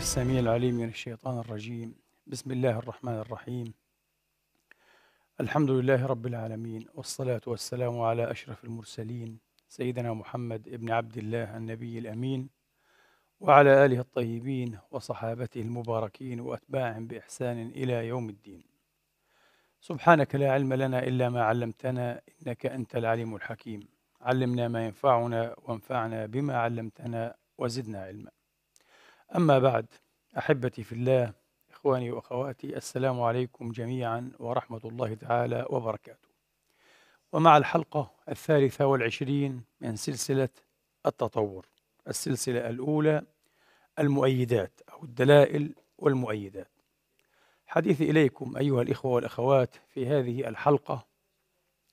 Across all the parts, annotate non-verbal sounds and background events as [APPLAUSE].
السميع العليم من الشيطان الرجيم بسم الله الرحمن الرحيم الحمد لله رب العالمين والصلاة والسلام على أشرف المرسلين سيدنا محمد ابن عبد الله النبي الأمين وعلى آله الطيبين وصحابته المباركين وأتباعهم بإحسان إلى يوم الدين سبحانك لا علم لنا إلا ما علمتنا إنك أنت العليم الحكيم علمنا ما ينفعنا وانفعنا بما علمتنا وزدنا علما أما بعد أحبتي في الله إخواني وأخواتي السلام عليكم جميعا ورحمة الله تعالى وبركاته ومع الحلقة الثالثة والعشرين من سلسلة التطور السلسلة الأولى المؤيدات أو الدلائل والمؤيدات حديثي إليكم أيها الإخوة والأخوات في هذه الحلقة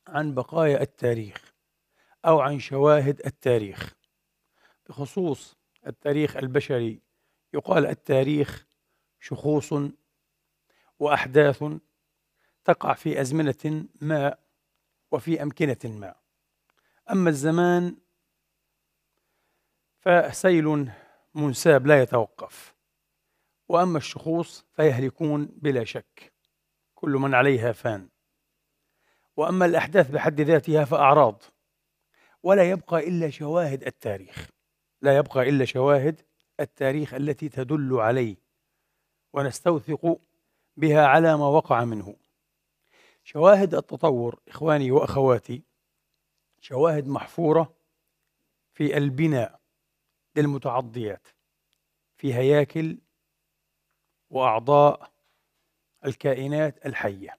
عن بقايا التاريخ أو عن شواهد التاريخ بخصوص التاريخ البشري يقال التاريخ شخوص واحداث تقع في ازمنه ما وفي امكنه ما اما الزمان فسيل منساب لا يتوقف واما الشخوص فيهلكون بلا شك كل من عليها فان واما الاحداث بحد ذاتها فاعراض ولا يبقى الا شواهد التاريخ لا يبقى الا شواهد التاريخ التي تدل عليه ونستوثق بها على ما وقع منه شواهد التطور إخواني وأخواتي شواهد محفورة في البناء للمتعضيات في هياكل وأعضاء الكائنات الحية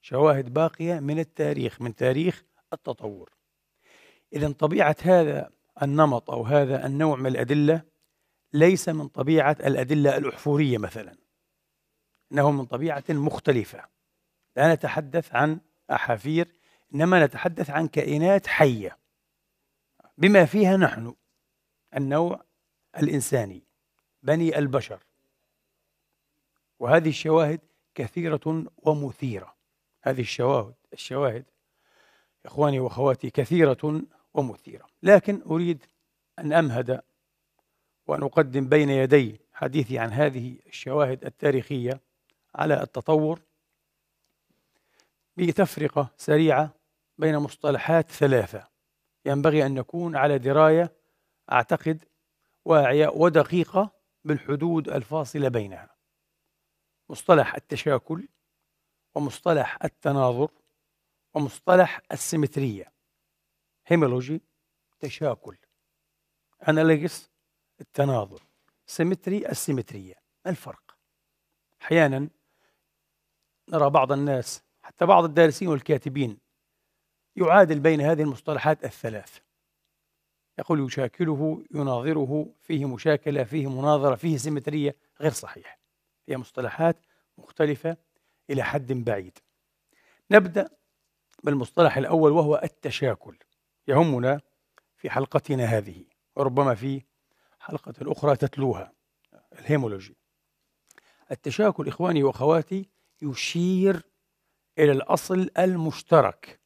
شواهد باقية من التاريخ من تاريخ التطور إذا طبيعة هذا النمط أو هذا النوع من الأدلة ليس من طبيعة الأدلة الأحفورية مثلا إنه من طبيعة مختلفة لا نتحدث عن أحافير إنما نتحدث عن كائنات حية بما فيها نحن النوع الإنساني بني البشر وهذه الشواهد كثيرة ومثيرة هذه الشواهد الشواهد إخواني وأخواتي كثيرة ومثيرة لكن أريد أن أمهد وأن أقدم بين يدي حديثي عن هذه الشواهد التاريخية على التطور بتفرقة سريعة بين مصطلحات ثلاثة ينبغي أن نكون على دراية أعتقد واعية ودقيقة بالحدود الفاصلة بينها مصطلح التشاكل ومصطلح التناظر ومصطلح السيمترية هيمولوجي تشاكل أناليجس التناظر سيمتري السيمترية ما الفرق أحيانا نرى بعض الناس حتى بعض الدارسين والكاتبين يعادل بين هذه المصطلحات الثلاث يقول يشاكله يناظره فيه مشاكلة فيه مناظرة فيه سيمترية غير صحيح هي مصطلحات مختلفة إلى حد بعيد نبدأ بالمصطلح الأول وهو التشاكل يهمنا في حلقتنا هذه وربما في الحلقة الأخرى تتلوها الهيمولوجي التشاكل إخواني وأخواتي يشير إلى الأصل المشترك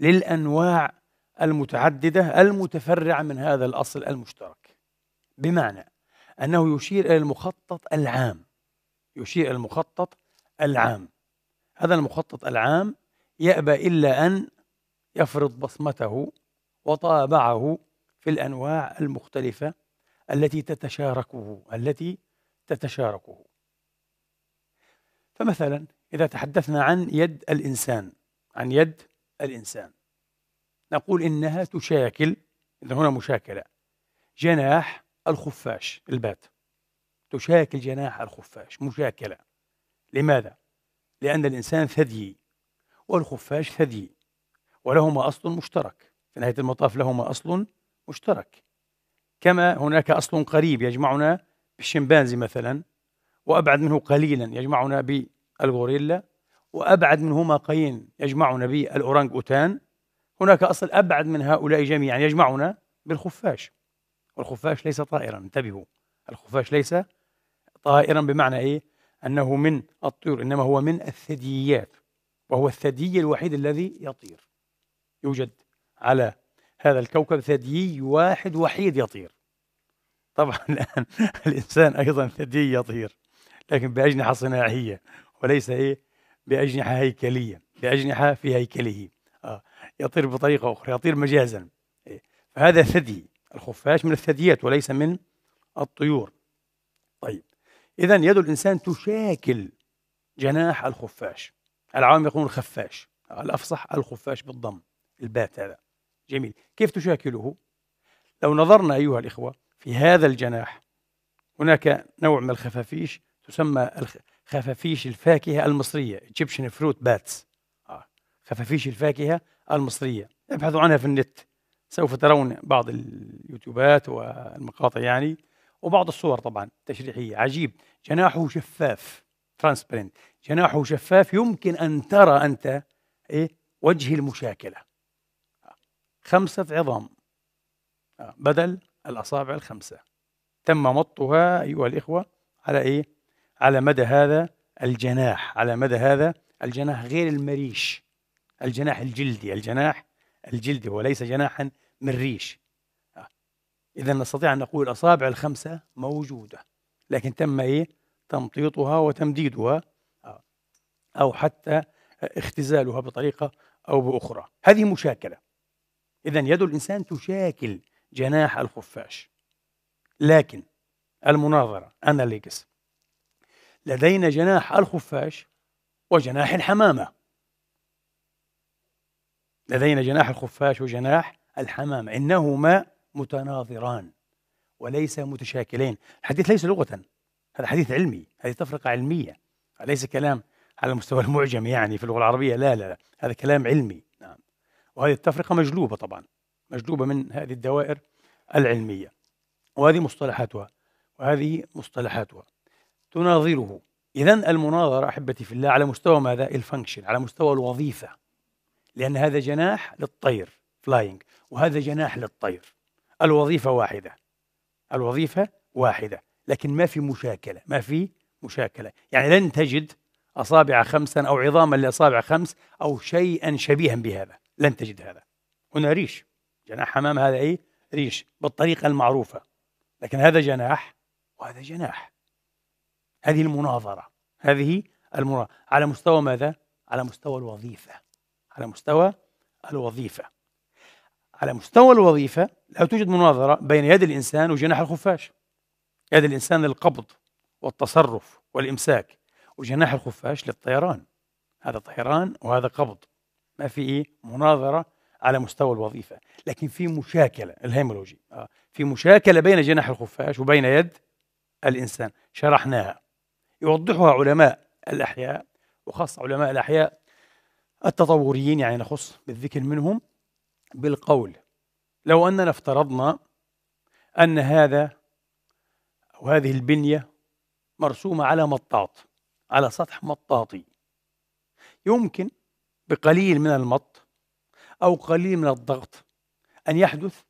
للأنواع المتعددة المتفرعة من هذا الأصل المشترك بمعنى أنه يشير إلى المخطط العام يشير إلى المخطط العام هذا المخطط العام يأبى إلا أن يفرض بصمته وطابعه في الأنواع المختلفة التي تتشاركه التي تتشاركه فمثلا إذا تحدثنا عن يد الإنسان عن يد الإنسان نقول إنها تشاكل إذا هنا مشاكلة جناح الخفاش البات تشاكل جناح الخفاش مشاكلة لماذا؟ لأن الإنسان ثديي والخفاش ثديي ولهما أصل مشترك في نهاية المطاف لهما أصل مشترك كما هناك أصل قريب يجمعنا بالشمبانزي مثلا وأبعد منه قليلا يجمعنا بالغوريلا وأبعد منهما قين يجمعنا بالأورانج أوتان هناك أصل أبعد من هؤلاء جميعا يجمعنا بالخفاش والخفاش ليس طائرا انتبهوا الخفاش ليس طائرا بمعنى إيه؟ أنه من الطيور إنما هو من الثدييات وهو الثدي الوحيد الذي يطير يوجد على هذا الكوكب ثديي واحد وحيد يطير طبعا [LAUGHS] الآن الإنسان أيضا ثديي يطير لكن بأجنحة صناعية وليس إيه بأجنحة هيكلية بأجنحة في هيكله آه. يطير بطريقة أخرى يطير مجازا إيه. فهذا ثدي الخفاش من الثدييات وليس من الطيور طيب إذا يد الإنسان تشاكل جناح الخفاش العوام يقولون الخفاش الأفصح الخفاش بالضم البات هذا جميل كيف تشاكله لو نظرنا أيها الإخوة في هذا الجناح هناك نوع من الخفافيش تسمى خفافيش الفاكهة المصرية Egyptian fruit bats آه، خفافيش الفاكهة المصرية ابحثوا عنها في النت سوف ترون بعض اليوتيوبات والمقاطع يعني وبعض الصور طبعا تشريحية عجيب جناحه شفاف ترانسبرنت جناحه شفاف يمكن أن ترى أنت إيه وجه المشاكلة خمسة عظام آه، بدل الأصابع الخمسة تم مطها أيها الإخوة على إيه؟ على مدى هذا الجناح على مدى هذا الجناح غير المريش الجناح الجلدي الجناح الجلدي وليس جناحا من ريش آه، إذا نستطيع أن نقول الأصابع الخمسة موجودة لكن تم إيه؟ تمطيطها وتمديدها آه، أو حتى اختزالها بطريقة أو بأخرى هذه مشاكلة إذا يد الإنسان تشاكل جناح الخفاش لكن المناظرة أناليكس لدينا جناح الخفاش وجناح الحمامة لدينا جناح الخفاش وجناح الحمامة إنهما متناظران وليس متشاكلين الحديث ليس لغة هذا حديث علمي هذه تفرقة علمية ليس كلام على مستوى المعجم يعني في اللغة العربية لا لا, لا. هذا كلام علمي وهذه التفرقة مجلوبة طبعا مجلوبة من هذه الدوائر العلمية وهذه مصطلحاتها وهذه مصطلحاتها تناظره إذا المناظرة أحبتي في الله على مستوى ماذا؟ الفانكشن على مستوى الوظيفة لأن هذا جناح للطير فلاينج وهذا جناح للطير الوظيفة واحدة الوظيفة واحدة لكن ما في مشاكلة ما في مشاكلة يعني لن تجد أصابع خمسا أو عظاما لأصابع خمس أو شيئا شبيها بهذا لن تجد هذا هنا ريش جناح حمام هذا ايه ريش بالطريقه المعروفه لكن هذا جناح وهذا جناح هذه المناظره هذه المناظرة على مستوى ماذا على مستوى الوظيفه على مستوى الوظيفه على مستوى الوظيفه لا توجد مناظره بين يد الانسان وجناح الخفاش يد الانسان للقبض والتصرف والامساك وجناح الخفاش للطيران هذا طيران وهذا قبض ما في ايه مناظره على مستوى الوظيفه لكن في مشاكله الهيمولوجي آه. في مشاكله بين جناح الخفاش وبين يد الانسان شرحناها يوضحها علماء الاحياء وخاصه علماء الاحياء التطوريين يعني نخص بالذكر منهم بالقول لو اننا افترضنا ان هذا او هذه البنيه مرسومه على مطاط على سطح مطاطي يمكن بقليل من المط أو قليل من الضغط أن يحدث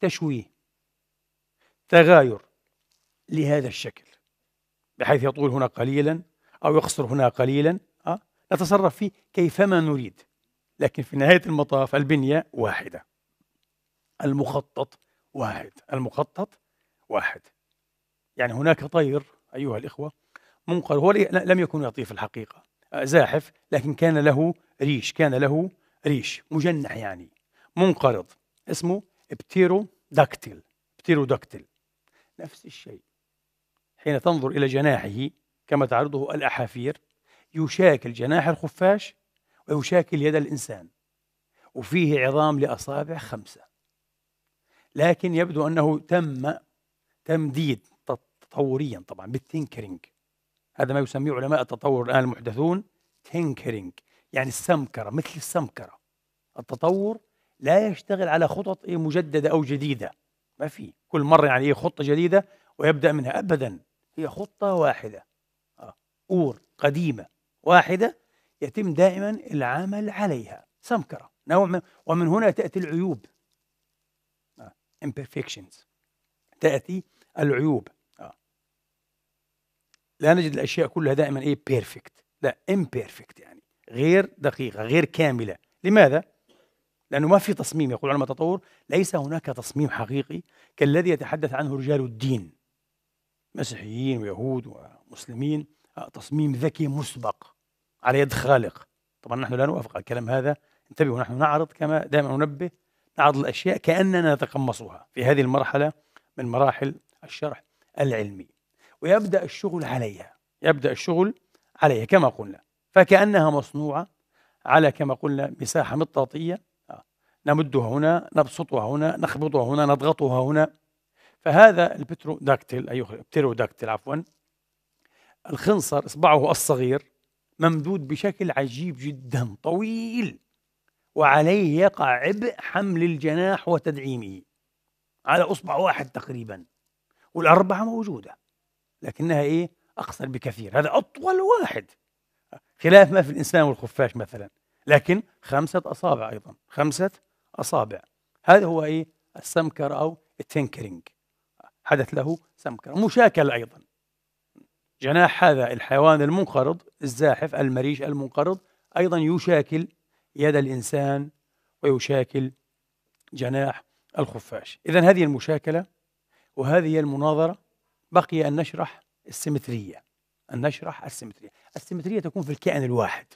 تشويه تغاير لهذا الشكل بحيث يطول هنا قليلا أو يقصر هنا قليلا آه، نتصرف فيه كيفما نريد لكن في نهاية المطاف البنية واحدة المخطط واحد المخطط واحد يعني هناك طير أيها الإخوة منقر هو لم يكن يطير في الحقيقة زاحف لكن كان له ريش كان له ريش مجنح يعني منقرض اسمه بتيرو داكتيل بتيرو داكتيل نفس الشيء حين تنظر إلى جناحه كما تعرضه الأحافير يشاكل جناح الخفاش ويشاكل يد الإنسان وفيه عظام لأصابع خمسة لكن يبدو أنه تم تمديد تطوريا طبعا بالثينكرينج هذا ما يسميه علماء التطور الآن المحدثون تنكرينج يعني السمكرة مثل السمكرة التطور لا يشتغل على خطط إيه مجددة أو جديدة ما في كل مرة يعني إيه خطة جديدة ويبدأ منها أبدا هي خطة واحدة آه. أور قديمة واحدة يتم دائما العمل عليها سمكرة نوع من ومن هنا تأتي العيوب آه. imperfections تأتي العيوب لا نجد الاشياء كلها دائما ايه بيرفكت لا امبيرفكت يعني غير دقيقه غير كامله لماذا لانه ما في تصميم يقول علماء التطور ليس هناك تصميم حقيقي كالذي يتحدث عنه رجال الدين مسيحيين ويهود ومسلمين آه، تصميم ذكي مسبق على يد خالق طبعا نحن لا نوافق على الكلام هذا انتبهوا نحن نعرض كما دائما ننبه نعرض الاشياء كاننا نتقمصها في هذه المرحله من مراحل الشرح العلمي ويبدأ الشغل عليها يبدأ الشغل عليها كما قلنا فكأنها مصنوعة على كما قلنا مساحة مطاطية آه. نمدها هنا نبسطها هنا نخبطها هنا نضغطها هنا فهذا البتروداكتيل أيها البتروداكتيل عفوا الخنصر إصبعه الصغير ممدود بشكل عجيب جدا طويل وعليه يقع عبء حمل الجناح وتدعيمه على اصبع واحد تقريبا والاربعه موجوده لكنها إيه أقصر بكثير هذا أطول واحد خلاف ما في الإنسان والخفاش مثلا لكن خمسة أصابع أيضا خمسة أصابع هذا هو إيه السمكر أو التنكرينج حدث له سمكرة مشاكل أيضا جناح هذا الحيوان المنقرض الزاحف المريش المنقرض أيضا يشاكل يد الإنسان ويشاكل جناح الخفاش إذا هذه المشاكلة وهذه المناظرة بقي أن نشرح السيمترية أن نشرح السيمترية السيمترية تكون في الكائن الواحد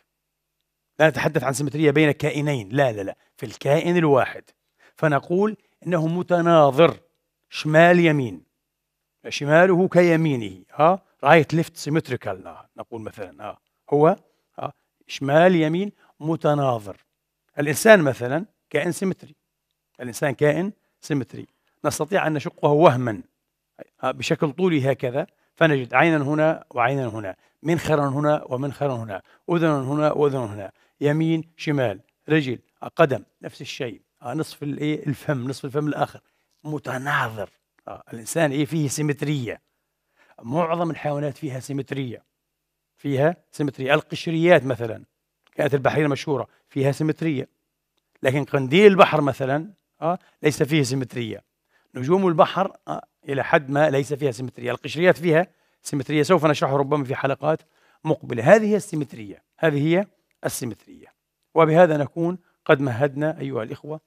لا نتحدث عن سيمترية بين كائنين لا لا لا في الكائن الواحد فنقول إنه متناظر شمال يمين شماله كيمينه ها رايت ليفت سيمتريكال نقول مثلا ها هو ها شمال يمين متناظر الإنسان مثلا كائن سيمتري الإنسان كائن سيمتري نستطيع أن نشقه وهما آه، بشكل طولي هكذا فنجد عينا هنا وعينا هنا منخرا هنا ومنخرا هنا أذن هنا وأذن هنا يمين شمال رجل قدم نفس الشيء آه، نصف الايه الفم نصف الفم الاخر متناظر آه، الانسان إيه، فيه سيمتريه معظم الحيوانات فيها سيمتريه فيها سيمتريه القشريات مثلا كانت البحريه المشهوره فيها سيمتريه لكن قنديل البحر مثلا اه ليس فيه سيمتريه نجوم البحر آه، إلى حد ما ليس فيها سيمترية القشريات فيها سيمترية سوف نشرحه ربما في حلقات مقبلة هذه هي السيمترية هذه هي السيمترية وبهذا نكون قد مهدنا أيها الإخوة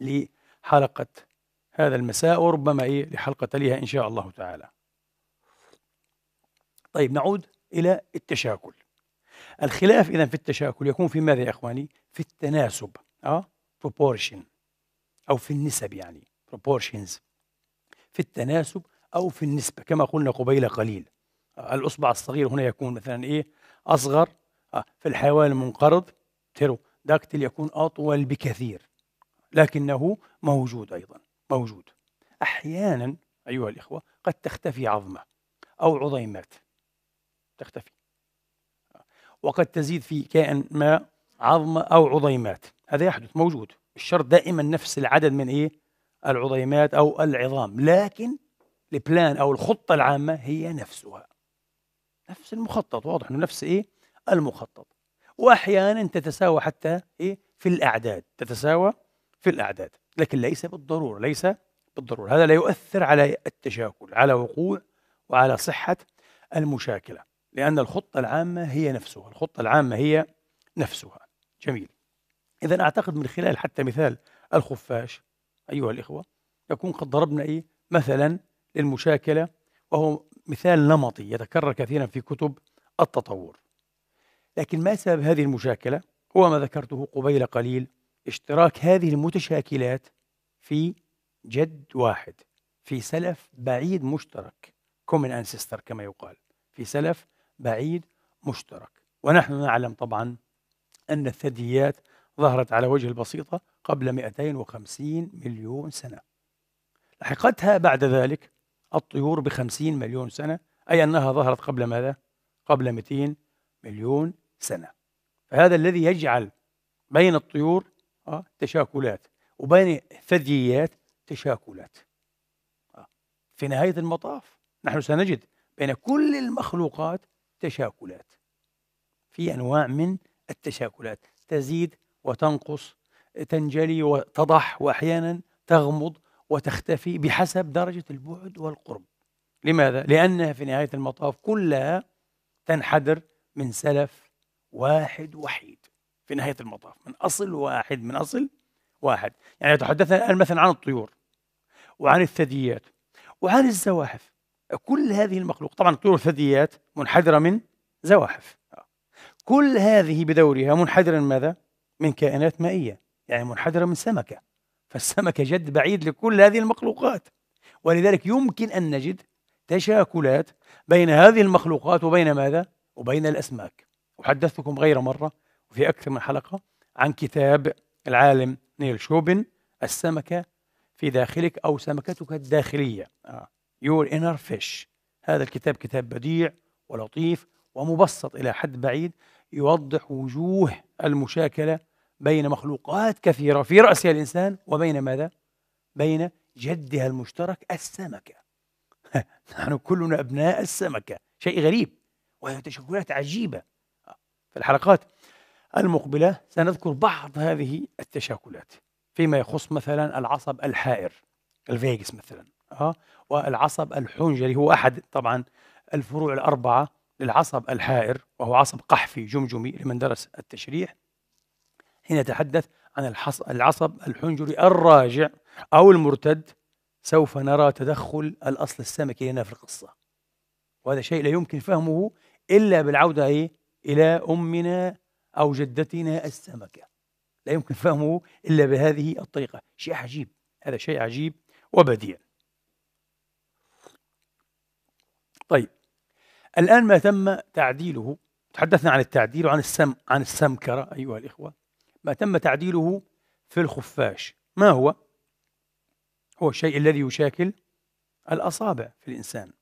لحلقة هذا المساء وربما إيه لحلقة تليها إن شاء الله تعالى طيب نعود إلى التشاكل الخلاف إذا في التشاكل يكون في ماذا يا إخواني؟ في التناسب أه؟ proportion أو في النسب يعني proportions في التناسب أو في النسبة كما قلنا قبيل قليل الأصبع الصغير هنا يكون مثلا إيه أصغر آه، في الحيوان المنقرض تيرو داكتل يكون أطول بكثير لكنه موجود أيضا موجود أحيانا أيها الإخوة قد تختفي عظمة أو عظيمات تختفي وقد تزيد في كائن ما عظمة أو عظيمات هذا يحدث موجود الشرط دائما نفس العدد من إيه العظيمات أو العظام لكن البلان أو الخطة العامة هي نفسها نفس المخطط واضح أنه نفس إيه المخطط وأحيانا تتساوى حتى إيه في الأعداد تتساوى في الأعداد لكن ليس بالضرورة ليس بالضرورة هذا لا يؤثر على التشاكل على وقوع وعلى صحة المشاكلة لأن الخطة العامة هي نفسها الخطة العامة هي نفسها جميل إذا أعتقد من خلال حتى مثال الخفاش أيها الإخوة يكون قد ضربنا إيه مثلا للمشاكلة وهو مثال نمطي يتكرر كثيرا في كتب التطور لكن ما سبب هذه المشاكلة هو ما ذكرته قبيل قليل اشتراك هذه المتشاكلات في جد واحد في سلف بعيد مشترك كومن أنسيستر كما يقال في سلف بعيد مشترك ونحن نعلم طبعا أن الثدييات ظهرت على وجه البسيطة قبل 250 مليون سنة لحقتها بعد ذلك الطيور بخمسين مليون سنة أي أنها ظهرت قبل ماذا؟ قبل 200 مليون سنة فهذا الذي يجعل بين الطيور آه، تشاكلات وبين ثدييات تشاكلات آه، في نهاية المطاف نحن سنجد بين كل المخلوقات تشاكلات في أنواع من التشاكلات تزيد وتنقص تنجلي وتضح واحيانا تغمض وتختفي بحسب درجه البعد والقرب. لماذا؟ لانها في نهايه المطاف كلها تنحدر من سلف واحد وحيد في نهايه المطاف من اصل واحد من اصل واحد يعني تحدثنا الان مثلا عن الطيور وعن الثدييات وعن الزواحف كل هذه المخلوق طبعا الطيور الثدييات منحدره من زواحف كل هذه بدورها منحدره من ماذا؟ من كائنات مائيه يعني منحدرة من سمكة فالسمكة جد بعيد لكل هذه المخلوقات ولذلك يمكن أن نجد تشاكلات بين هذه المخلوقات وبين ماذا؟ وبين الأسماك وحدثتكم غير مرة وفي أكثر من حلقة عن كتاب العالم نيل شوبن السمكة في داخلك أو سمكتك الداخلية آه. Your Inner Fish هذا الكتاب كتاب بديع ولطيف ومبسط إلى حد بعيد يوضح وجوه المشاكلة بين مخلوقات كثيرة في رأسها الإنسان وبين ماذا؟ بين جدها المشترك السمكة [LAUGHS] نحن كلنا أبناء السمكة شيء غريب وهي تشكلات عجيبة في الحلقات المقبلة سنذكر بعض هذه التشاكلات فيما يخص مثلا العصب الحائر الفيجس مثلا اه والعصب الحنجري هو أحد طبعا الفروع الأربعة للعصب الحائر وهو عصب قحفي جمجمي لمن درس التشريح حين يتحدث عن العصب الحنجري الراجع أو المرتد سوف نرى تدخل الأصل السمكي لنا في القصة وهذا شيء لا يمكن فهمه إلا بالعودة إيه؟ إلى أمنا أو جدتنا السمكة لا يمكن فهمه إلا بهذه الطريقة شيء عجيب هذا شيء عجيب وبديع طيب الآن ما تم تعديله تحدثنا عن التعديل وعن السم عن السمكرة أيها الإخوة ما تم تعديله في الخفاش ما هو؟ هو الشيء الذي يشاكل الأصابع في الإنسان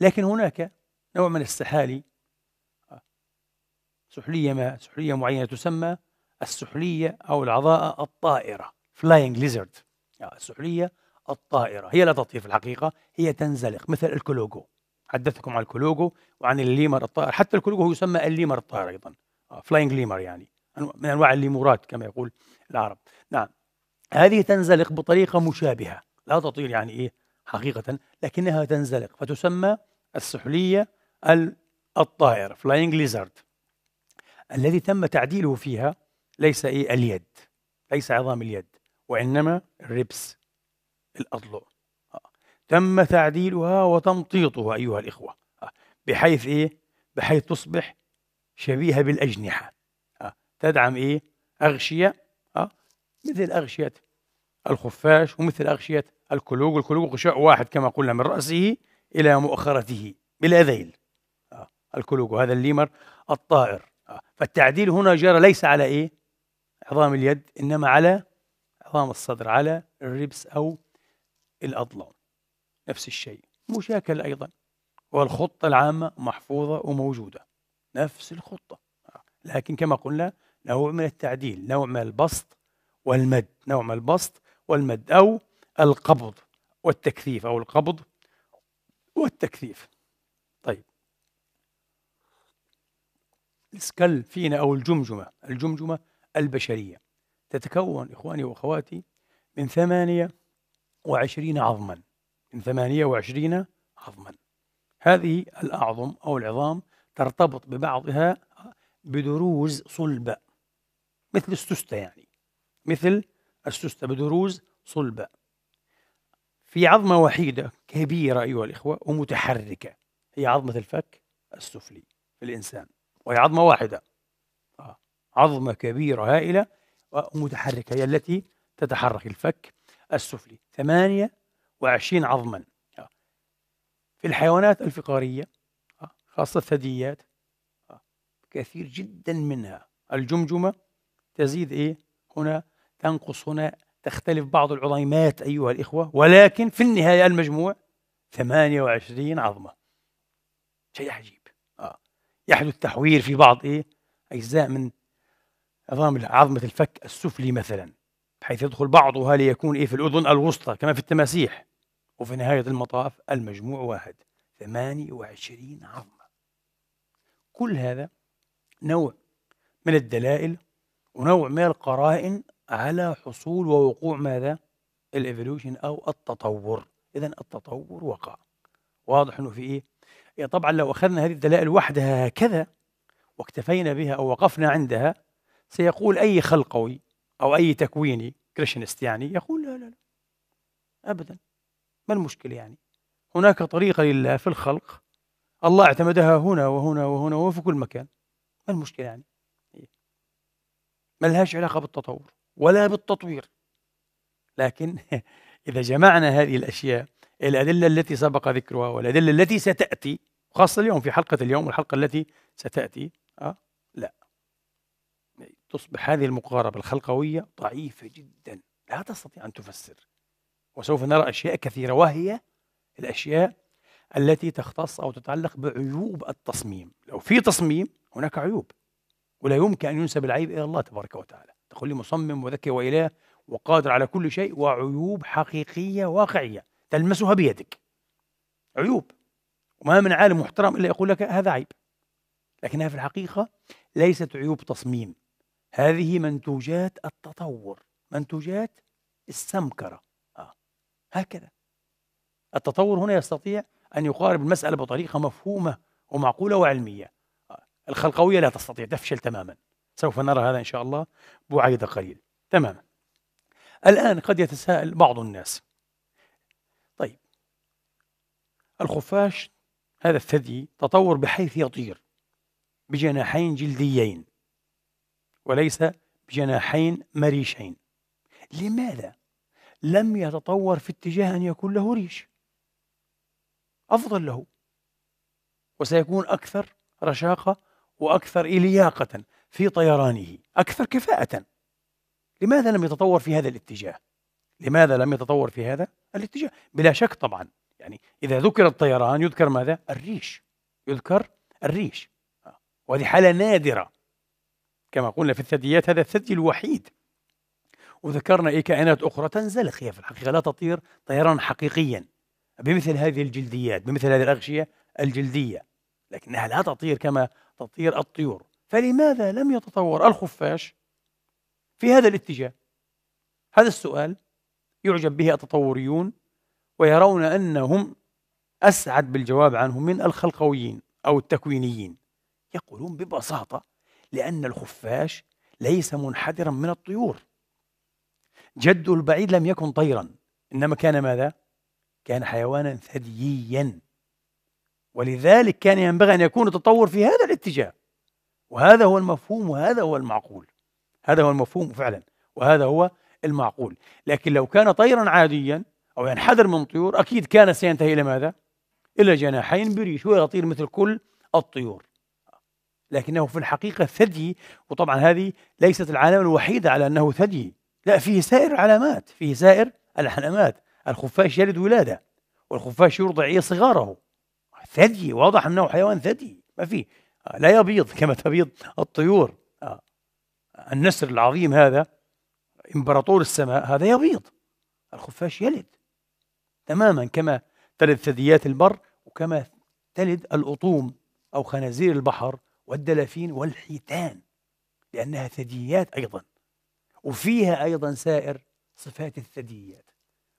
لكن هناك نوع من السحالي سحلية ما سحلية معينة تسمى السحلية أو العضاءة الطائرة فلاينج آه، ليزرد السحلية الطائرة هي لا تطير في الحقيقة هي تنزلق مثل الكولوجو حدثتكم عن الكولوجو وعن الليمر الطائر حتى الكولوجو هو يسمى الليمر الطائر أيضا فلاينج آه، ليمر يعني من أنواع الليمورات كما يقول العرب نعم هذه تنزلق بطريقة مشابهة لا تطير يعني إيه حقيقة لكنها تنزلق فتسمى السحلية الطائر فلاينج ليزارد الذي تم تعديله فيها ليس إيه اليد ليس عظام اليد وإنما الربس الأضلع تم تعديلها وتمطيطها أيها الإخوة بحيث إيه بحيث تصبح شبيهة بالأجنحة تدعم إيه أغشية أه مثل أغشية الخفاش ومثل أغشية الكلوج والكلوج غشاء واحد كما قلنا من رأسه إلى مؤخرته بلا ذيل أه الكلوج وهذا الليمر الطائر أه فالتعديل هنا جرى ليس على إيه عظام اليد إنما على عظام الصدر على الربس أو الاضلاع نفس الشيء مشاكل أيضا والخطة العامة محفوظة وموجودة نفس الخطة آه، لكن كما قلنا نوع من التعديل نوع من البسط والمد نوع من البسط والمد أو القبض والتكثيف أو القبض والتكثيف طيب السكل فينا أو الجمجمة الجمجمة البشرية تتكون إخواني وأخواتي من ثمانية وعشرين عظما من ثمانية وعشرين عظما هذه الأعظم أو العظام ترتبط ببعضها بدروز صلبة مثل السوستة يعني مثل السوستة بدروز صلبة في عظمة وحيدة كبيرة أيها الإخوة ومتحركة هي عظمة الفك السفلي في الإنسان وهي عظمة واحدة آه. عظمة كبيرة هائلة ومتحركة هي التي تتحرك الفك السفلي 28 عظما آه. في الحيوانات الفقارية آه. خاصة الثدييات كثير جدا منها الجمجمة تزيد إيه هنا تنقص هنا تختلف بعض العظيمات أيها الإخوة ولكن في النهاية المجموع 28 عظمة شيء عجيب آه. يحدث تحوير في بعض إيه أجزاء من عظام عظمة الفك السفلي مثلا حيث يدخل بعضها ليكون إيه في الأذن الوسطى كما في التماسيح وفي نهاية المطاف المجموع واحد 28 عظمة كل هذا نوع من الدلائل ونوع من القرائن على حصول ووقوع ماذا؟ الايفولوشن او التطور اذا التطور وقع واضح انه في ايه؟ يعني طبعا لو اخذنا هذه الدلائل وحدها هكذا واكتفينا بها او وقفنا عندها سيقول اي خلقوي او اي تكويني كريشنست يعني يقول لا لا لا ابدا ما المشكله يعني هناك طريقه لله في الخلق الله اعتمدها هنا وهنا وهنا وفي كل مكان ما المشكله يعني ما لهاش علاقة بالتطور ولا بالتطوير لكن [LAUGHS] إذا جمعنا هذه الأشياء الأدلة التي سبق ذكرها والأدلة التي ستأتي خاصة اليوم في حلقة اليوم والحلقة التي ستأتي أه؟ لا تصبح هذه المقاربة الخلقوية ضعيفة جدا لا تستطيع أن تفسر وسوف نرى أشياء كثيرة وهي الأشياء التي تختص أو تتعلق بعيوب التصميم لو في تصميم هناك عيوب ولا يمكن أن ينسب العيب إلى الله تبارك وتعالى تقول لي مصمم وذكي وإله وقادر على كل شيء وعيوب حقيقية واقعية تلمسها بيدك عيوب وما من عالم محترم إلا يقول لك هذا عيب لكنها في الحقيقة ليست عيوب تصميم هذه منتوجات التطور منتوجات السمكرة آه. هكذا التطور هنا يستطيع أن يقارب المسألة بطريقة مفهومة ومعقولة وعلمية الخلقوية لا تستطيع تفشل تماما سوف نرى هذا إن شاء الله بعيد قليل تماما الآن قد يتساءل بعض الناس طيب الخفاش هذا الثدي تطور بحيث يطير بجناحين جلديين وليس بجناحين مريشين لماذا لم يتطور في اتجاه أن يكون له ريش أفضل له وسيكون أكثر رشاقة وأكثر لياقة في طيرانه أكثر كفاءة لماذا لم يتطور في هذا الاتجاه؟ لماذا لم يتطور في هذا الاتجاه؟ بلا شك طبعا يعني إذا ذكر الطيران يذكر ماذا؟ الريش يذكر الريش آه. وهذه حالة نادرة كما قلنا في الثدييات هذا الثدي الوحيد وذكرنا إيه كائنات أخرى تنزلخ هي في الحقيقة لا تطير طيران حقيقيا بمثل هذه الجلديات بمثل هذه الأغشية الجلدية لكنها لا تطير كما تطير الطيور فلماذا لم يتطور الخفاش في هذا الاتجاه هذا السؤال يعجب به التطوريون ويرون أنهم أسعد بالجواب عنه من الخلقويين أو التكوينيين يقولون ببساطة لأن الخفاش ليس منحدرا من الطيور جده البعيد لم يكن طيرا إنما كان ماذا؟ كان حيوانا ثدييا ولذلك كان ينبغي أن يكون التطور في هذا الاتجاه وهذا هو المفهوم وهذا هو المعقول هذا هو المفهوم فعلا وهذا هو المعقول لكن لو كان طيرا عاديا أو ينحدر من طيور أكيد كان سينتهي إلى ماذا؟ إلى جناحين بريش ويطير مثل كل الطيور لكنه في الحقيقة ثدي وطبعا هذه ليست العلامة الوحيدة على أنه ثدي لا فيه سائر العلامات فيه سائر العلامات الخفاش يلد ولادة والخفاش يرضع صغاره ثدي واضح انه حيوان ثدي ما في آه، لا يبيض كما تبيض الطيور آه، النسر العظيم هذا امبراطور السماء هذا يبيض الخفاش يلد تماما كما تلد ثدييات البر وكما تلد الأطوم أو خنازير البحر والدلافين والحيتان لأنها ثدييات أيضا وفيها أيضا سائر صفات الثدييات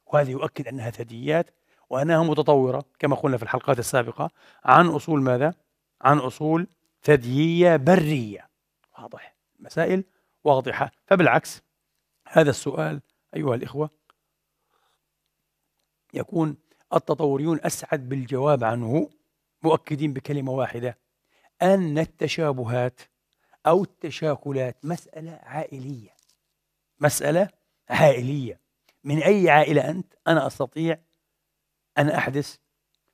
وهذا يؤكد أنها ثدييات وأنها متطورة كما قلنا في الحلقات السابقة عن أصول ماذا؟ عن أصول ثديية برية واضح مسائل واضحة فبالعكس هذا السؤال أيها الإخوة يكون التطوريون أسعد بالجواب عنه مؤكدين بكلمة واحدة أن التشابهات أو التشاكلات مسألة عائلية مسألة عائلية من أي عائلة أنت أنا أستطيع أن أحدث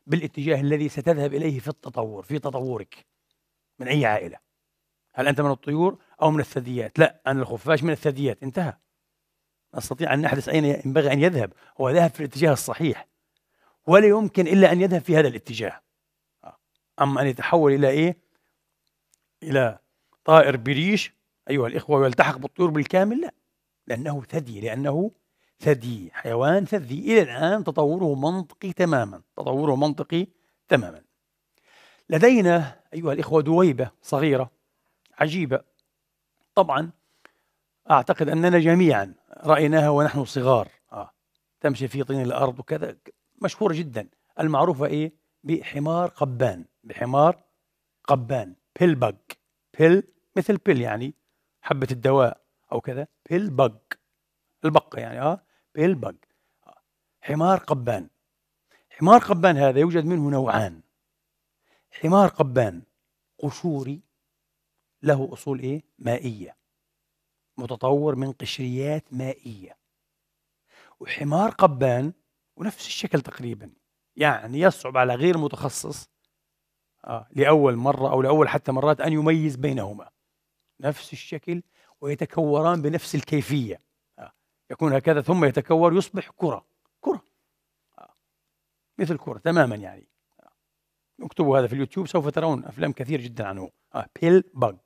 بالاتجاه الذي ستذهب إليه في التطور في تطورك من أي عائلة هل أنت من الطيور أو من الثدييات لا أنا الخفاش من الثدييات انتهى نستطيع أن نحدث أين ينبغي أن يذهب هو ذهب في الاتجاه الصحيح ولا يمكن إلا أن يذهب في هذا الاتجاه آه. أما أن يتحول إلى إيه إلى طائر بريش أيها الإخوة ويلتحق بالطيور بالكامل لا لأنه ثدي لأنه ثدي حيوان ثدي إلى الآن تطوره منطقي تماما تطوره منطقي تماما لدينا أيها الإخوة دويبة صغيرة عجيبة طبعا أعتقد أننا جميعا رأيناها ونحن صغار آه. تمشي في طين الأرض وكذا مشهورة جدا المعروفة إيه بحمار قبان بحمار قبان بيل بيل مثل بيل يعني حبة الدواء أو كذا بيل البقة يعني اه بيلبق حمار قبان حمار قبان هذا يوجد منه نوعان حمار قبان قشوري له أصول إيه؟ مائية متطور من قشريات مائية وحمار قبان ونفس الشكل تقريبا يعني يصعب على غير متخصص آه لأول مرة أو لأول حتى مرات أن يميز بينهما نفس الشكل ويتكوران بنفس الكيفية يكون هكذا ثم يتكور يصبح كرة كرة آه. مثل كرة تماما يعني آه. اكتبوا هذا في اليوتيوب سوف ترون أفلام كثير جدا عنه بيل آه. بج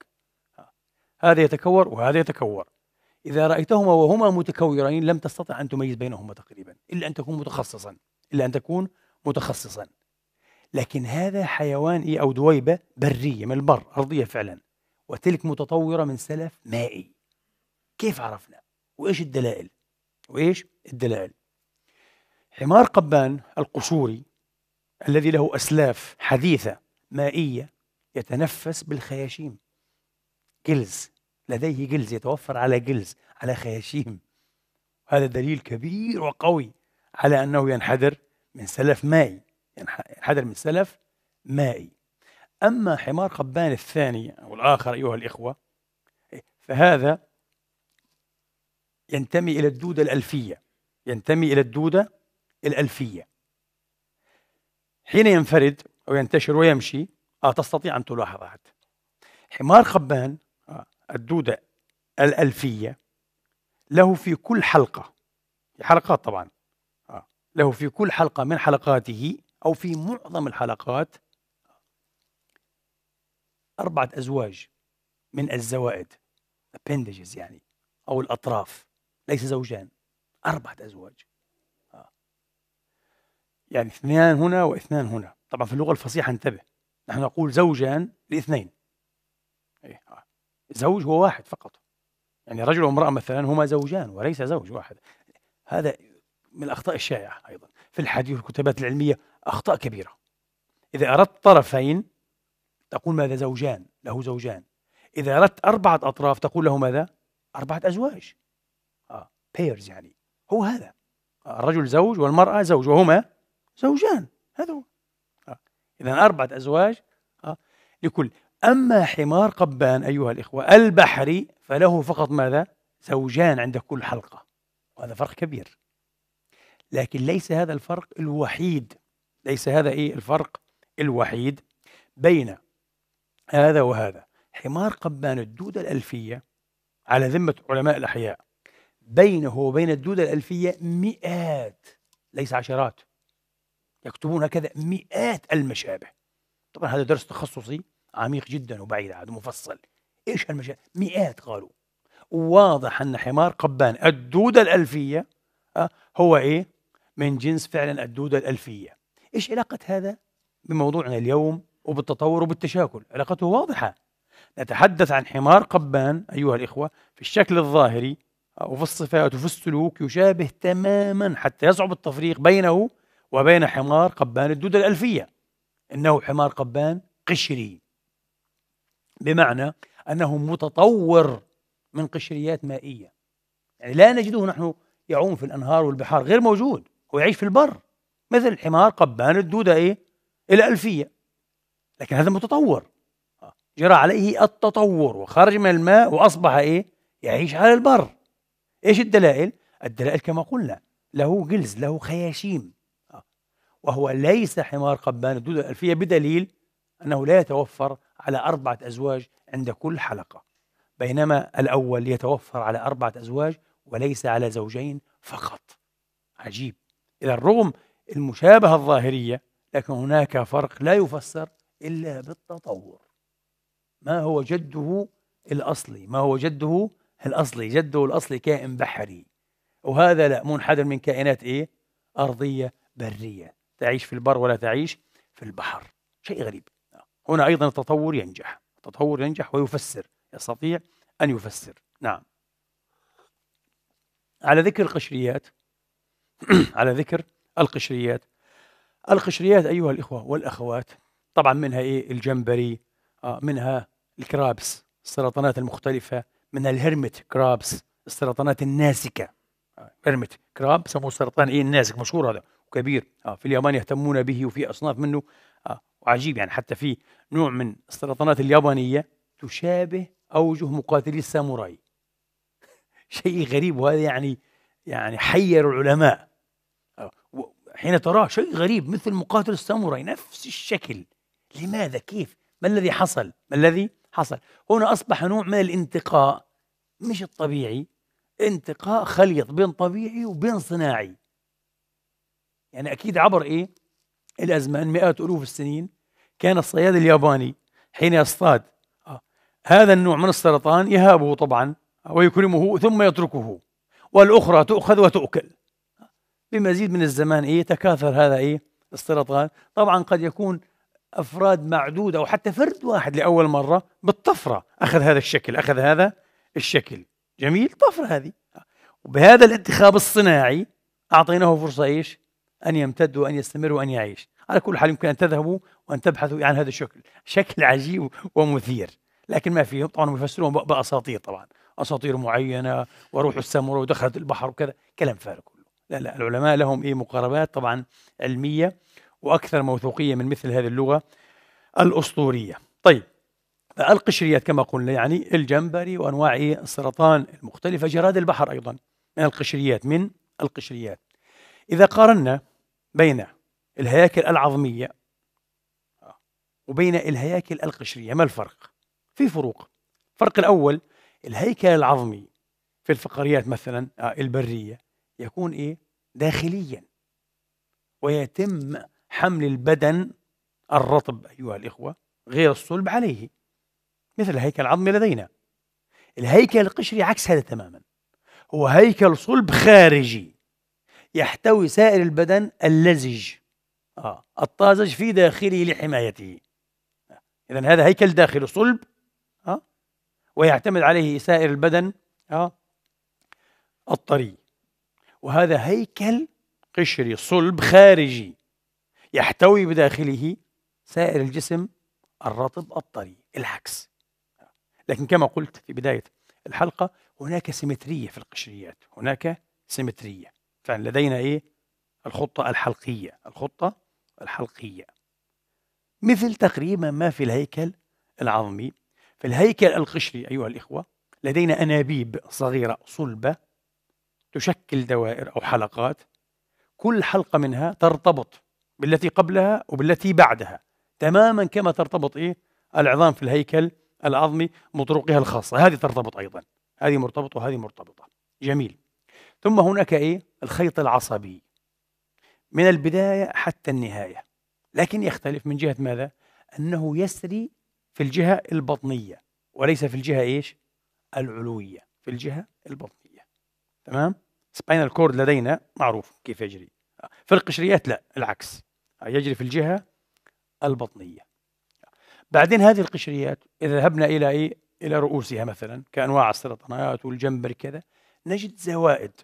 هذا يتكور وهذا يتكور إذا رأيتهما وهما متكورين لم تستطع أن تميز بينهما تقريبا إلا أن تكون متخصصا إلا أن تكون متخصصا لكن هذا حيوان إيه أو دويبة برية من البر أرضية فعلا وتلك متطورة من سلف مائي كيف عرفنا؟ وإيش الدلائل وإيش الدلائل حمار قبان القصوري الذي له أسلاف حديثة مائية يتنفس بالخياشيم جلز لديه جلز يتوفر على جلز على خياشيم هذا دليل كبير وقوي على أنه ينحدر من سلف مائي ينحدر من سلف مائي أما حمار قبان الثاني أو الآخر أيها الإخوة فهذا ينتمي إلى الدودة الألفية ينتمي إلى الدودة الألفية حين ينفرد أو ينتشر ويمشي آه تستطيع أن تلاحظ أحد حمار خبان آه الدودة الألفية له في كل حلقة في حلقات طبعا آه له في كل حلقة من حلقاته أو في معظم الحلقات أربعة أزواج من الزوائد appendages يعني أو الأطراف ليس زوجان أربعة أزواج آه. يعني اثنان هنا واثنان هنا طبعا في اللغة الفصيحة انتبه نحن نقول زوجان لاثنين إيه، آه. زوج هو واحد فقط يعني رجل وامرأة مثلا هما زوجان وليس زوج واحد هذا من الأخطاء الشائعة أيضا في الحديث والكتابات العلمية أخطاء كبيرة إذا أردت طرفين تقول ماذا زوجان له زوجان إذا أردت أربعة أطراف تقول له ماذا أربعة أزواج بيرز يعني هو هذا الرجل زوج والمرأة زوج وهما زوجان هذا هو آه. إذا أربعة أزواج آه. لكل أما حمار قبان أيها الإخوة البحري فله فقط ماذا؟ زوجان عند كل حلقة وهذا فرق كبير لكن ليس هذا الفرق الوحيد ليس هذا إيه الفرق الوحيد بين هذا وهذا حمار قبان الدودة الألفية على ذمة علماء الأحياء بينه وبين الدودة الألفية مئات ليس عشرات يكتبون هكذا مئات المشابه طبعا هذا درس تخصصي عميق جدا وبعيد هذا مفصل ايش هالمشابه مئات قالوا واضح ان حمار قبان الدودة الألفية آه، هو ايه من جنس فعلا الدودة الألفية ايش علاقة هذا بموضوعنا اليوم وبالتطور وبالتشاكل علاقته واضحة نتحدث عن حمار قبان أيها الإخوة في الشكل الظاهري وفي الصفات وفي السلوك يشابه تماما حتى يصعب التفريق بينه وبين حمار قبان الدودة الألفية إنه حمار قبان قشري بمعنى أنه متطور من قشريات مائية يعني لا نجده نحن يعوم في الأنهار والبحار غير موجود هو يعيش في البر مثل حمار قبان الدودة إيه؟ الألفية لكن هذا متطور آه. جرى عليه التطور وخرج من الماء وأصبح إيه؟ يعيش على البر ايش الدلائل؟ الدلائل كما قلنا له جلز له خياشيم آه. وهو ليس حمار قبان الدودة الألفية بدليل أنه لا يتوفر على أربعة أزواج عند كل حلقة بينما الأول يتوفر على أربعة أزواج وليس على زوجين فقط عجيب إذا الرغم المشابهة الظاهرية لكن هناك فرق لا يفسر إلا بالتطور ما هو جده الأصلي ما هو جده الأصلي جده الأصلي كائن بحري وهذا لا منحدر من كائنات إيه؟ أرضية برية تعيش في البر ولا تعيش في البحر شيء غريب هنا أيضا التطور ينجح التطور ينجح ويفسر يستطيع أن يفسر نعم على ذكر القشريات [CLEARS THROAT] على ذكر القشريات القشريات أيها الإخوة والأخوات طبعا منها إيه الجمبري آه، منها الكرابس السرطانات المختلفة من الهرمت كرابس السرطانات الناسكه هرمت كراب سموه سرطان ايه الناسك مشهور هذا وكبير آه في اليابان يهتمون به وفي اصناف منه آه وعجيب يعني حتى في نوع من السرطانات اليابانيه تشابه اوجه مقاتلي الساموراي [LAUGHS] شيء غريب وهذا يعني يعني حير العلماء آه، حين تراه شيء غريب مثل مقاتل الساموراي نفس الشكل لماذا كيف ما الذي حصل ما الذي حصل هنا أصبح نوع من الانتقاء مش الطبيعي انتقاء خليط بين طبيعي وبين صناعي يعني أكيد عبر إيه الأزمان مئات ألوف السنين كان الصياد الياباني حين يصطاد آه. هذا النوع من السرطان يهابه طبعا ويكرمه ثم يتركه والأخرى تؤخذ وتؤكل آه. بمزيد من الزمان إيه تكاثر هذا إيه السرطان طبعا قد يكون أفراد معدودة أو حتى فرد واحد لأول مرة بالطفرة أخذ هذا الشكل أخذ هذا الشكل جميل طفرة هذه وبهذا الانتخاب الصناعي أعطيناه فرصة إيش أن يمتد وأن يستمر وأن يعيش على كل حال يمكن أن تذهبوا وأن تبحثوا عن هذا الشكل شكل عجيب ومثير لكن ما فيهم طبعا يفسرون بأساطير طبعا أساطير معينة وروح الساموراي ودخلت البحر وكذا كلام فارغ كله لا لا العلماء لهم إيه مقاربات طبعا علمية وأكثر موثوقية من مثل هذه اللغة الأسطورية طيب القشريات كما قلنا يعني الجمبري وأنواع السرطان المختلفة جراد البحر أيضا من القشريات من القشريات إذا قارنا بين الهياكل العظمية وبين الهياكل القشرية ما الفرق؟ في فروق الفرق الأول الهيكل العظمي في الفقريات مثلا آه، البرية يكون إيه؟ داخليا ويتم حمل البدن الرطب أيها الإخوة غير الصلب عليه مثل الهيكل العظمي لدينا الهيكل القشري عكس هذا تماما هو هيكل صلب خارجي يحتوي سائر البدن اللزج آه. الطازج في داخله لحمايته إذا هذا هيكل داخل صلب آه. ويعتمد عليه سائر البدن آه. الطري وهذا هيكل قشري صلب خارجي يحتوي بداخله سائر الجسم الرطب الطري العكس لكن كما قلت في بداية الحلقة هناك سيمترية في القشريات هناك سيمترية فعلا لدينا إيه الخطة الحلقية الخطة الحلقية مثل تقريبا ما في الهيكل العظمي في الهيكل القشري أيها الإخوة لدينا أنابيب صغيرة صلبة تشكل دوائر أو حلقات كل حلقة منها ترتبط بالتي قبلها وبالتي بعدها تماما كما ترتبط إيه العظام في الهيكل العظمي بطرقها الخاصة هذه ترتبط أيضا هذه مرتبطة وهذه مرتبطة جميل ثم هناك إيه الخيط العصبي من البداية حتى النهاية لكن يختلف من جهة ماذا؟ أنه يسري في الجهة البطنية وليس في الجهة إيش؟ العلوية في الجهة البطنية تمام؟ سباينال كورد لدينا معروف كيف يجري في القشريات لا العكس يجري في الجهة البطنية بعدين هذه القشريات إذا ذهبنا إلى إيه؟ إلى رؤوسها مثلا كأنواع السرطانات والجمبر كذا نجد زوائد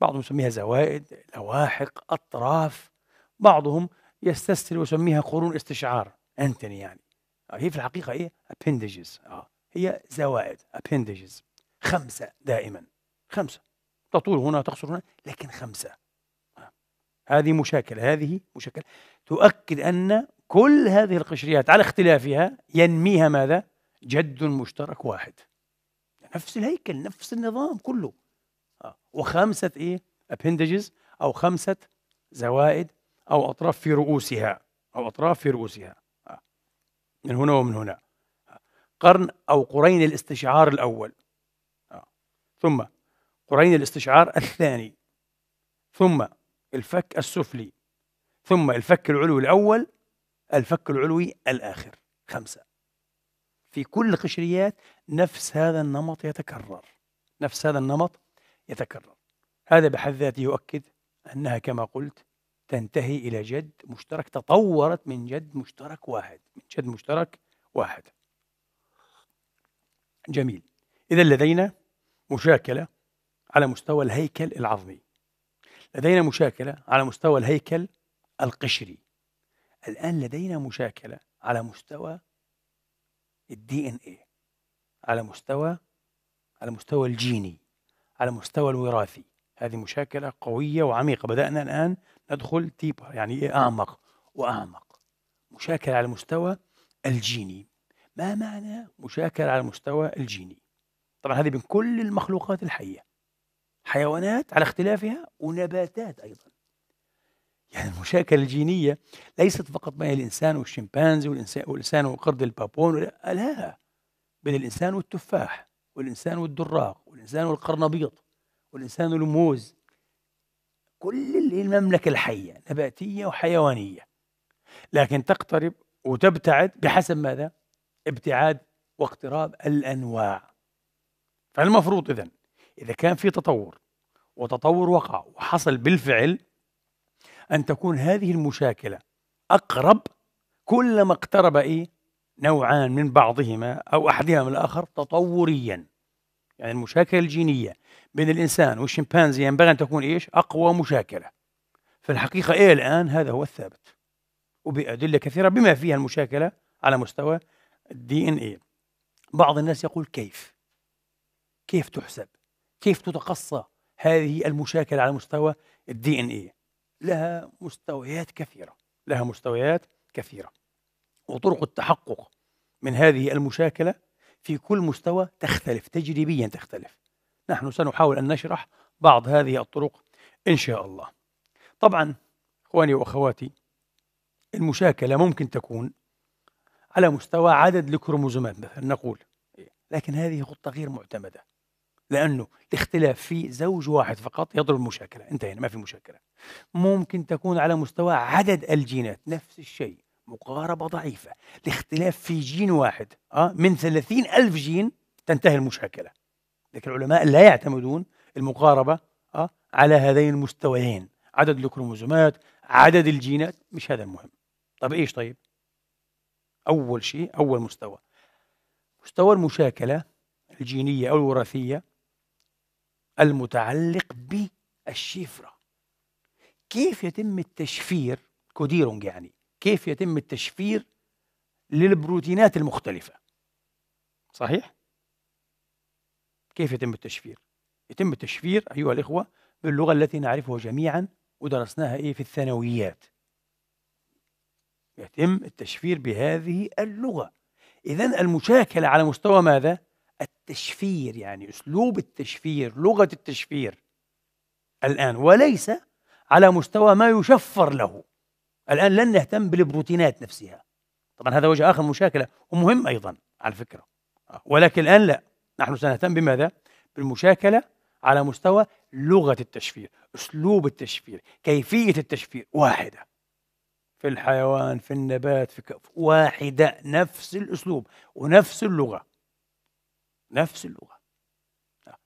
بعضهم يسميها زوائد لواحق أطراف بعضهم يستسهل ويسميها قرون استشعار أنتني يعني هي في الحقيقة إيه؟ appendages آه. هي زوائد appendages خمسة دائما خمسة تطول هنا تقصر هنا لكن خمسة هذه مشاكلة هذه مشاكلة تؤكد أن كل هذه القشريات على اختلافها ينميها ماذا؟ جد مشترك واحد نفس الهيكل نفس النظام كله آه. وخمسة إيه؟ أبندجز أو خمسة زوائد أو أطراف في رؤوسها أو أطراف في رؤوسها آه. من هنا ومن هنا آه. قرن أو قرين الاستشعار الأول ثم قرين الاستشعار الثاني ثم الفك السفلي ثم الفك العلوي الأول الفك العلوي الآخر خمسة في كل القشريات نفس هذا النمط يتكرر نفس هذا النمط يتكرر هذا بحد ذاته يؤكد أنها كما قلت تنتهي إلى جد مشترك تطورت من جد مشترك واحد من جد مشترك واحد جميل إذا لدينا مشاكلة على مستوى الهيكل العظمي لدينا مشاكلة على مستوى الهيكل القشري الآن لدينا مشاكلة على مستوى الدي ان ايه على مستوى على مستوى الجيني على مستوى الوراثي هذه مشاكلة قوية وعميقة بدأنا الآن ندخل تيب يعني أعمق وأعمق مشاكل على المستوى الجيني ما معنى مشاكل على المستوى الجيني طبعا هذه من كل المخلوقات الحية حيوانات على اختلافها ونباتات أيضا يعني المشاكل الجينية ليست فقط بين الإنسان والشمبانزي والإنسان, والإنسان وقرد البابون لا بين الإنسان والتفاح والإنسان والدراق والإنسان والقرنبيط والإنسان والموز كل اللي المملكة الحية نباتية وحيوانية لكن تقترب وتبتعد بحسب ماذا؟ ابتعاد واقتراب الأنواع فالمفروض إذن إذا كان في تطور وتطور وقع وحصل بالفعل أن تكون هذه المشاكلة أقرب كلما اقترب إيه نوعان من بعضهما أو أحدهما من الآخر تطوريا يعني المشاكلة الجينية بين الإنسان والشمبانزي ينبغي أن تكون إيش أقوى مشاكلة في الحقيقة إيه الآن هذا هو الثابت وبأدلة كثيرة بما فيها المشاكلة على مستوى الدي إن إيه بعض الناس يقول كيف كيف تحسب كيف تتقصى هذه المشاكلة على مستوى الدي ان ايه لها مستويات كثيرة لها مستويات كثيرة وطرق التحقق من هذه المشاكلة في كل مستوى تختلف تجريبيا تختلف نحن سنحاول أن نشرح بعض هذه الطرق إن شاء الله طبعا إخواني وأخواتي المشاكلة ممكن تكون على مستوى عدد الكروموزومات مثلا نقول لكن هذه خطة غير معتمدة لانه الاختلاف في زوج واحد فقط يضرب مشاكله انتهينا ما في مشاكله ممكن تكون على مستوى عدد الجينات نفس الشيء مقاربه ضعيفه الاختلاف في جين واحد اه من ثلاثين ألف جين تنتهي المشاكله لكن العلماء لا يعتمدون المقاربه اه على هذين المستويين عدد الكروموزومات عدد الجينات مش هذا المهم طب ايش طيب اول شيء اول مستوى مستوى المشاكله الجينيه او الوراثيه المتعلق بالشفرة كيف يتم التشفير كوديرونج يعني كيف يتم التشفير للبروتينات المختلفة صحيح؟ كيف يتم التشفير؟ يتم التشفير أيها الإخوة باللغة التي نعرفها جميعا ودرسناها إيه في الثانويات يتم التشفير بهذه اللغة إذا المشاكلة على مستوى ماذا؟ التشفير يعني اسلوب التشفير لغه التشفير الان وليس على مستوى ما يشفر له الان لن نهتم بالبروتينات نفسها طبعا هذا وجه اخر مشاكله ومهم ايضا على فكره ولكن الان لا نحن سنهتم بماذا بالمشاكله على مستوى لغه التشفير اسلوب التشفير كيفيه التشفير واحده في الحيوان في النبات في كف واحدة نفس الأسلوب ونفس اللغة نفس اللغة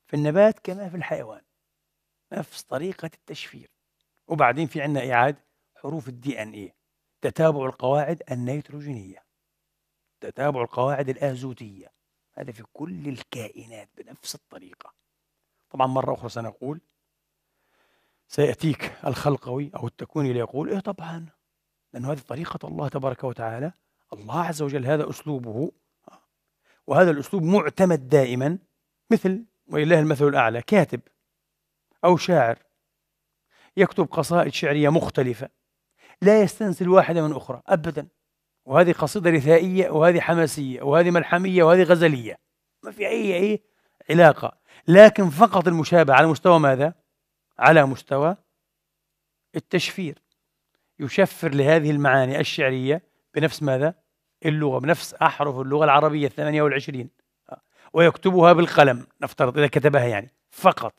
في النبات كما في الحيوان نفس طريقة التشفير وبعدين في عندنا إعادة حروف الدي ان ايه تتابع القواعد النيتروجينية تتابع القواعد الآزوتية هذا في كل الكائنات بنفس الطريقة طبعا مرة أخرى سنقول سيأتيك الخلقوي أو التكوني ليقول إيه طبعا لانه هذه طريقة الله تبارك وتعالى الله عز وجل هذا أسلوبه وهذا الأسلوب معتمد دائما مثل ولله المثل الأعلى كاتب أو شاعر يكتب قصائد شعرية مختلفة لا يستنسل واحدة من أخرى أبدا وهذه قصيدة رثائية وهذه حماسية وهذه ملحمية وهذه غزلية ما في أي أي علاقة لكن فقط المشابهة على مستوى ماذا؟ على مستوى التشفير يشفر لهذه المعاني الشعرية بنفس ماذا؟ اللغة بنفس أحرف اللغة العربية الثمانية والعشرين ويكتبها بالقلم نفترض إذا كتبها يعني فقط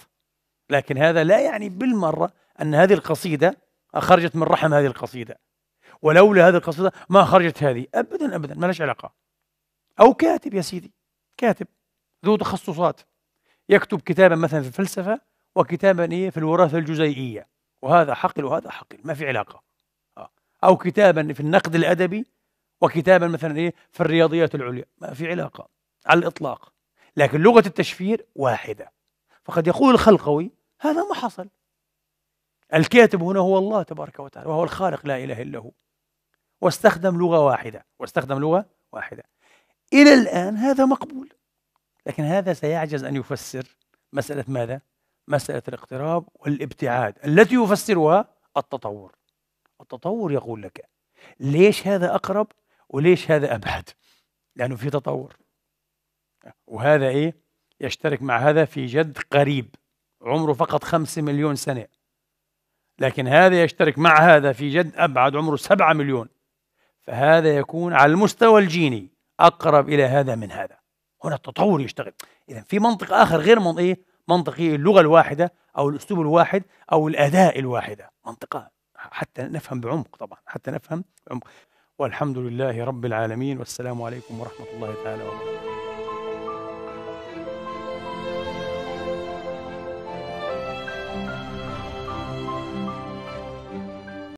لكن هذا لا يعني بالمرة أن هذه القصيدة خرجت من رحم هذه القصيدة ولولا هذه القصيدة ما خرجت هذه أبدا أبدا ما لهاش علاقة أو كاتب يا سيدي كاتب ذو تخصصات يكتب كتابا مثلا في الفلسفة وكتابا إيه في الوراثة الجزيئية وهذا حقل وهذا حقل ما في علاقة أو كتابا في النقد الأدبي وكتابا مثلا ايه في الرياضيات العليا ما في علاقه على الاطلاق لكن لغه التشفير واحده فقد يقول الخلقوي هذا ما حصل الكاتب هنا هو الله تبارك وتعالى وهو الخالق لا اله الا هو واستخدم لغه واحده واستخدم لغه واحده الى الان هذا مقبول لكن هذا سيعجز ان يفسر مساله ماذا مساله الاقتراب والابتعاد التي يفسرها التطور التطور يقول لك ليش هذا اقرب وليش هذا أبعد لأنه في تطور وهذا إيه يشترك مع هذا في جد قريب عمره فقط خمسة مليون سنة لكن هذا يشترك مع هذا في جد أبعد عمره سبعة مليون فهذا يكون على المستوى الجيني أقرب إلى هذا من هذا هنا التطور يشتغل إذا في منطق آخر غير من إيه؟ منطقي إيه؟ اللغة الواحدة أو الأسلوب الواحد أو الأداء الواحدة منطقة حتى نفهم بعمق طبعا حتى نفهم بعمق والحمد لله رب العالمين والسلام عليكم ورحمة الله تعالى وبركاته